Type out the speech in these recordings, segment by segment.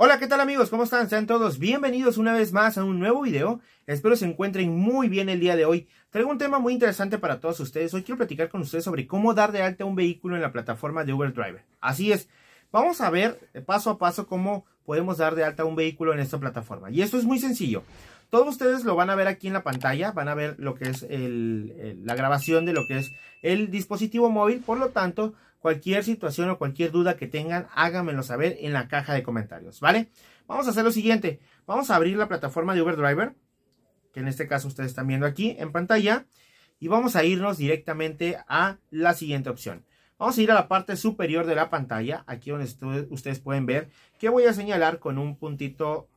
Hola, ¿qué tal amigos? ¿Cómo están? Sean todos bienvenidos una vez más a un nuevo video. Espero se encuentren muy bien el día de hoy. Traigo un tema muy interesante para todos ustedes. Hoy quiero platicar con ustedes sobre cómo dar de alta un vehículo en la plataforma de Uber Driver. Así es, vamos a ver eh, paso a paso cómo podemos dar de alta un vehículo en esta plataforma. Y esto es muy sencillo. Todos ustedes lo van a ver aquí en la pantalla, van a ver lo que es el, la grabación de lo que es el dispositivo móvil. Por lo tanto, Cualquier situación o cualquier duda que tengan, háganmelo saber en la caja de comentarios, ¿vale? Vamos a hacer lo siguiente. Vamos a abrir la plataforma de Uber Driver, que en este caso ustedes están viendo aquí en pantalla, y vamos a irnos directamente a la siguiente opción. Vamos a ir a la parte superior de la pantalla, aquí donde ustedes pueden ver que voy a señalar con un puntito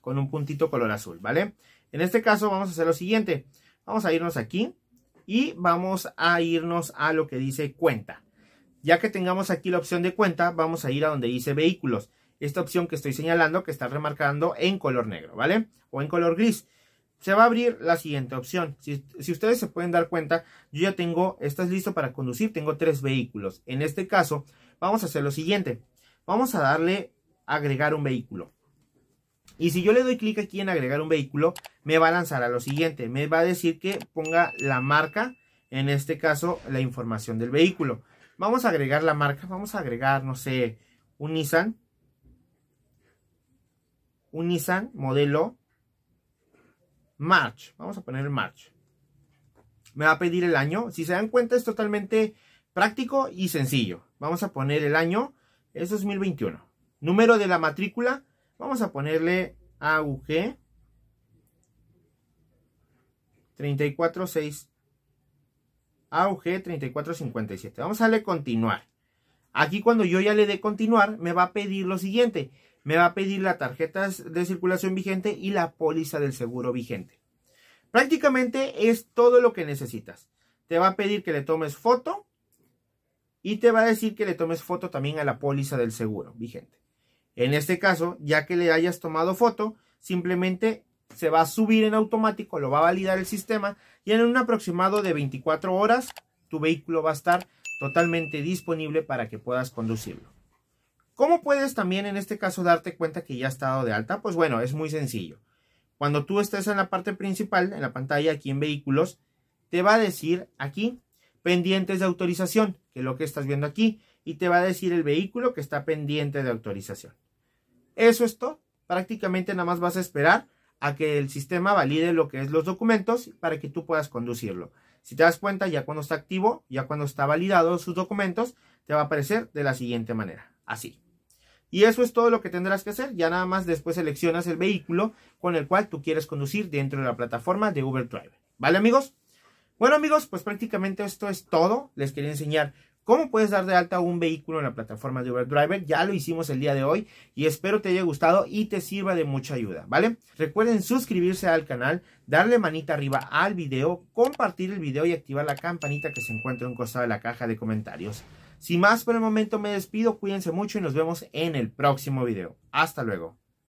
con un puntito color azul, ¿vale? En este caso vamos a hacer lo siguiente. Vamos a irnos aquí y vamos a irnos a lo que dice cuenta. Ya que tengamos aquí la opción de cuenta, vamos a ir a donde dice vehículos. Esta opción que estoy señalando que está remarcando en color negro, ¿vale? O en color gris. Se va a abrir la siguiente opción. Si, ustedes se pueden dar cuenta, yo ya tengo, estás listo para conducir, tengo tres vehículos. En este caso, vamos a hacer lo siguiente. Vamos a darle agregar un vehículo. Y si yo le doy clic aquí en agregar un vehículo, me va a lanzar a lo siguiente. Me va a decir que ponga la marca, en este caso la información del vehículo. Vamos a agregar la marca, vamos a agregar, no sé, un Nissan. Un Nissan modelo March. Vamos a poner March. Me va a pedir el año. Si se dan cuenta es totalmente práctico y sencillo. Vamos a poner el año, es 2021. Número de la matrícula Vamos a ponerle AUG 346 AUG 3457. Vamos a darle continuar. Aquí cuando yo ya le dé continuar, me va a pedir lo siguiente. Me va a pedir la tarjeta de circulación vigente y la póliza del seguro vigente. Prácticamente es todo lo que necesitas. Te va a pedir que le tomes foto y te va a decir que le tomes foto también a la póliza del seguro vigente. En este caso, ya que le hayas tomado foto, simplemente se va a subir en automático, lo va a validar el sistema y en un aproximado de 24 horas tu vehículo va a estar totalmente disponible para que puedas conducirlo. ¿Cómo puedes también en este caso darte cuenta que ya ha estado de alta? Pues bueno, es muy sencillo. Cuando tú estés en la parte principal, en la pantalla aquí en vehículos, te va a decir aquí pendientes de autorización, que es lo que estás viendo aquí, y te va a decir el vehículo que está pendiente de autorización. Eso es todo. Prácticamente nada más vas a esperar a que el sistema valide lo que es los documentos para que tú puedas conducirlo. Si te das cuenta, ya cuando está activo, ya cuando está validado sus documentos, te va a aparecer de la siguiente manera. Así. Y eso es todo lo que tendrás que hacer. Ya nada más después seleccionas el vehículo con el cual tú quieres conducir dentro de la plataforma de Uber Drive. ¿Vale amigos? Bueno amigos, pues prácticamente esto es todo. Les quería enseñar cómo puedes dar de alta un vehículo en la plataforma de Uber Driver. Ya lo hicimos el día de hoy y espero te haya gustado y te sirva de mucha ayuda, ¿vale? Recuerden suscribirse al canal, darle manita arriba al video, compartir el video y activar la campanita que se encuentra en un costado de la caja de comentarios. Sin más por el momento me despido, cuídense mucho y nos vemos en el próximo video. Hasta luego.